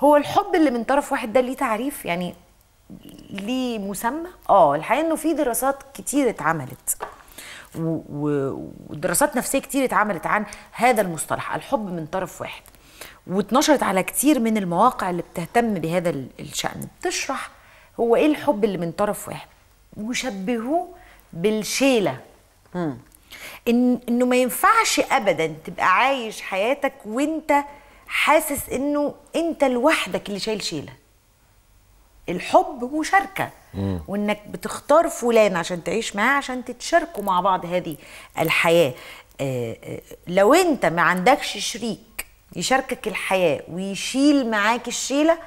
هو الحب اللي من طرف واحد ده ليه تعريف يعني ليه مسمى اه الحقيقه انه في دراسات كتير اتعملت ودراسات نفسيه كتير اتعملت عن هذا المصطلح الحب من طرف واحد واتنشرت على كتير من المواقع اللي بتهتم بهذا الشأن بتشرح هو ايه الحب اللي من طرف واحد وشبهوه بالشيله إن انه ما ينفعش ابدا تبقى عايش حياتك وانت حاسس انه انت لوحدك اللي شايل شيله الحب مشاركه وانك بتختار فلان عشان تعيش معاه عشان تتشاركوا مع بعض هذه الحياه آه، آه، لو انت ما عندكش شريك يشاركك الحياه ويشيل معاك الشيله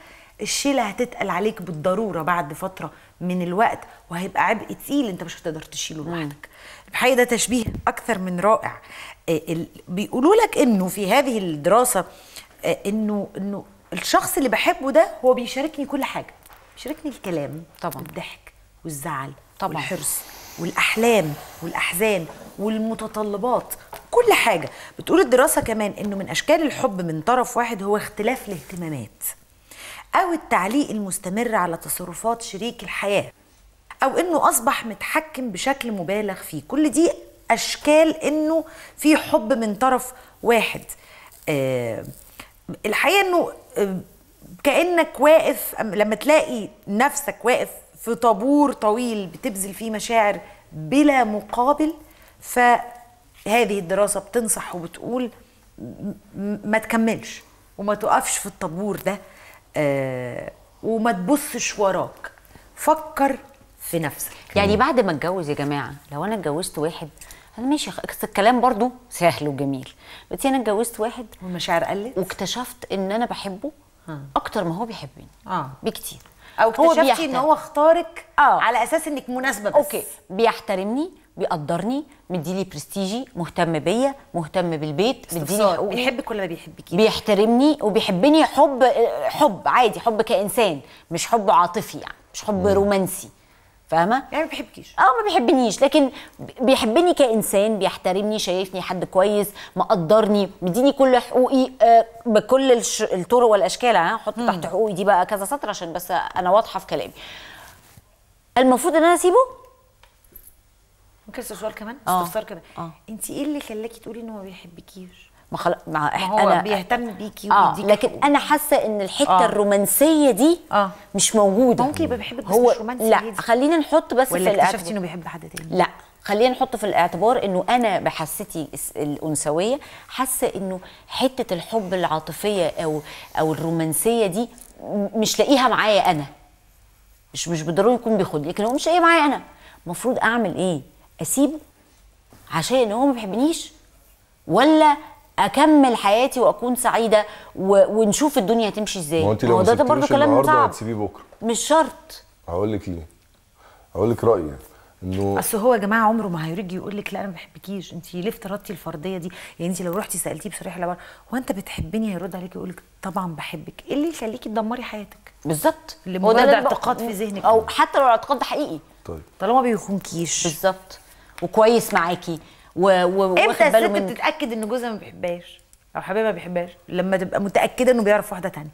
الشيله هتتقل عليك بالضروره بعد فتره من الوقت وهيبقى عبء تقيل انت مش هتقدر تشيله لوحدك الحقيقه ده تشبيه اكثر من رائع آه، بيقولوا لك انه في هذه الدراسه انه انه الشخص اللي بحبه ده هو بيشاركني كل حاجه بيشاركني الكلام طبعا الضحك والزعل طبعا والحرص والاحلام والاحزان والمتطلبات كل حاجه بتقول الدراسه كمان انه من اشكال الحب من طرف واحد هو اختلاف الاهتمامات او التعليق المستمر على تصرفات شريك الحياه او انه اصبح متحكم بشكل مبالغ فيه كل دي اشكال انه في حب من طرف واحد آه الحقيقه انه آه، كانك واقف لما تلاقي نفسك واقف في طابور طويل بتبذل فيه مشاعر بلا مقابل فهذه الدراسه بتنصح وبتقول ما تكملش وما تقفش في الطابور ده آه، وما تبصش وراك فكر في نفسك يعني بعد ما اتجوز يا جماعه لو انا اتجوزت واحد انا ماشي الكلام برضو سهل وجميل بس انا اتجوزت واحد والمشاعر قلت واكتشفت ان انا بحبه اكتر ما هو بيحبني اه بكتير او اكتشفتي ان هو اختارك آه. على اساس انك مناسبه بس اوكي بيحترمني بيقدرني مديلي برستيجي مهتم بيا مهتم بالبيت مديني حقوقي بيحبك ولا ما بيحبكيش بيحترمني وبيحبني حب حب عادي حب كانسان مش حب عاطفي يعني مش حب مم. رومانسي فاهمه يعني ما بيحبكيش اه ما بيحبنيش لكن بيحبني كانسان بيحترمني شايفني حد كويس مقدرني مديني كل حقوقي آه بكل الش... الطرق والاشكال يعني انا احط تحت حقوقي دي بقى كذا سطر عشان بس انا واضحه في كلامي المفروض ان انا اسيبه ممكن سؤال كمان آه. استفسار كده آه. انت ايه اللي خلاكي تقولي انه ما بيحبكيش ما خلاص ما, هو أنا بيهتم بيكي آه لكن حقوق. انا حاسه ان الحته آه الرومانسيه دي آه مش موجوده ممكن يبقى بيحبك بس هو مش رومانسي لا خلينا نحط بس ولا في الاعتبار انه بيحب حد تاني لا خلينا نحط في الاعتبار انه انا بحستي الانثويه حاسه انه حته الحب العاطفيه او او الرومانسيه دي مش لاقيها معايا انا مش مش بالضروره يكون بياخدني لكن هو مش لاقيها معايا انا المفروض اعمل ايه اسيبه عشان هو ما بيحبنيش ولا اكمل حياتي واكون سعيده و... ونشوف الدنيا هتمشي ازاي ما انت لو ده برضه كلام صعب هتسيبيه بكره مش شرط هقول لك ليه هقول لك رايي انه اصل هو يا جماعه عمره ما هيرجي يقول لك لا انا ما بحبكيش انت ليه افترضتي الفرضيه دي يعني انت لو رحتي سالتيه بصريح العباره هو انت بتحبني هيرد عليك يقول لك طبعا بحبك ايه اللي يخليكي تدمري حياتك بالظبط هو ده اعتقاد في ذهنك او حتى لو الاعتقاد ده حقيقي طيب طالما ما بيخونكيش بالظبط وكويس معاكي و... و... امتى الست من... بتتاكد ان جوزها ما بيحبهاش او حبيبها ما بيحبهاش لما تبقى متاكده انه بيعرف واحده تانية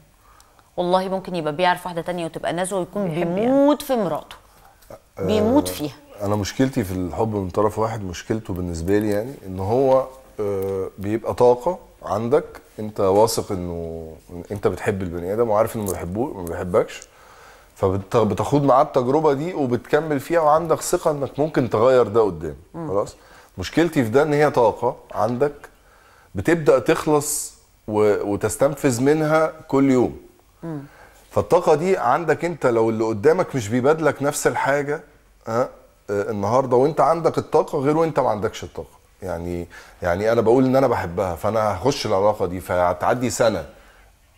والله ممكن يبقى بيعرف واحده تانية وتبقى نازله ويكون يعني. بيموت في مراته بيموت آه، فيها انا مشكلتي في الحب من طرف واحد مشكلته بالنسبه لي يعني ان هو آه، بيبقى طاقه عندك انت واثق انه انت بتحب البني ادم وعارف انه ما بيحبوش ما بيحبكش فبتاخد معاه التجربه دي وبتكمل فيها وعندك ثقه انك ممكن تغير ده قدام خلاص مشكلتي في ده ان هي طاقه عندك بتبدا تخلص وتستنفذ منها كل يوم م. فالطاقه دي عندك انت لو اللي قدامك مش بيبادلك نفس الحاجه آه، آه، النهارده وانت عندك الطاقه غير وانت ما عندكش الطاقه يعني يعني انا بقول ان انا بحبها فانا هخش العلاقه دي فتعدي سنه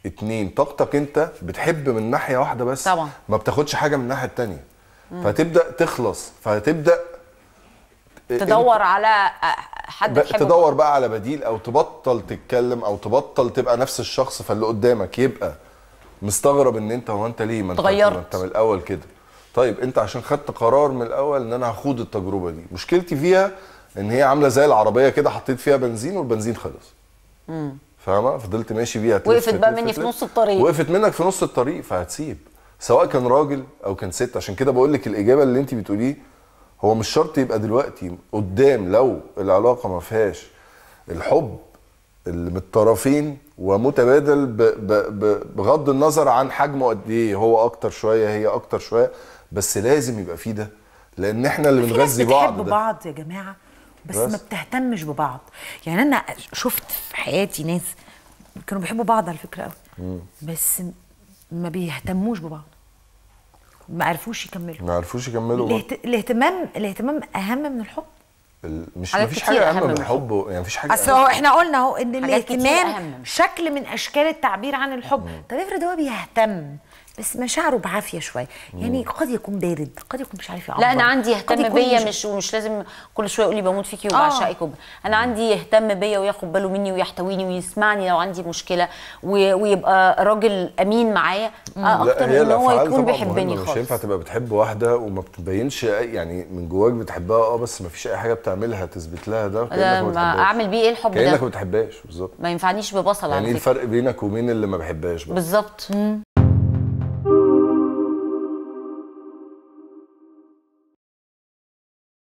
اتنين طاقتك انت بتحب من ناحيه واحده بس طبعا ما بتاخدش حاجه من الناحيه التانيه فتبدا تخلص فتبدا إيه، تدور على آه، حد تدور بقى على بديل او تبطل تتكلم او تبطل تبقى نفس الشخص فاللي قدامك يبقى مستغرب ان انت هو انت ليه ما انت, ما انت من الاول كده طيب انت عشان خدت قرار من الاول ان انا هخوض التجربه دي مشكلتي فيها ان هي عامله زي العربيه كده حطيت فيها بنزين والبنزين خلص فاهمه فضلت ماشي بيها وقفت بقى مني في نص الطريق وقفت منك في نص الطريق فهتسيب سواء كان راجل او كان ست عشان كده بقول لك الاجابه اللي انت بتقوليه هو مش شرط يبقى دلوقتي قدام لو العلاقه ما فيهاش الحب اللي من الطرفين ومتبادل بغض النظر عن حجمه قد ايه هو اكتر شويه هي اكتر شويه بس لازم يبقى فيه ده لان احنا اللي بنغذي بعض بتحب بعض يا جماعه بس, بس ما بتهتمش ببعض يعني انا شفت في حياتي ناس كانوا بيحبوا بعض على فكره قوي بس ما بيهتموش ببعض ما عرفوش يكملوا ما عرفوش يكملوا الاهت... الاهتمام الاهتمام اهم من الحب ال... مش ما فيش حاجه اهم من الحب يعني فيش حاجه اصل هو احنا قلنا اهو ان الاهتمام شكل من اشكال التعبير عن الحب طب افرض هو بيهتم بس مشاعره بعافيه شوي يعني قد يكون بارد قد يكون مش عارف يعبر لا انا عندي يهتم بيا مش ومش لازم كل شويه يقول لي بموت فيكي آه. وبعشقك آه. انا عندي يهتم بيا وياخد باله مني ويحتويني ويسمعني لو عندي مشكله ويبقى راجل امين معايا آه، اكتر من ان هو يكون بيحبني خالص مش ينفع تبقى بتحب واحده وما بتبينش يعني من جواك بتحبها اه بس ما فيش اي حاجه بتعملها تثبت لها ده كانك ما اعمل بيه ايه الحب كأنك ده كانك ما بتحبهاش بالظبط ما ينفعنيش ببصل يعني ايه الفرق بينك وبين اللي ما بحبهاش بالظبط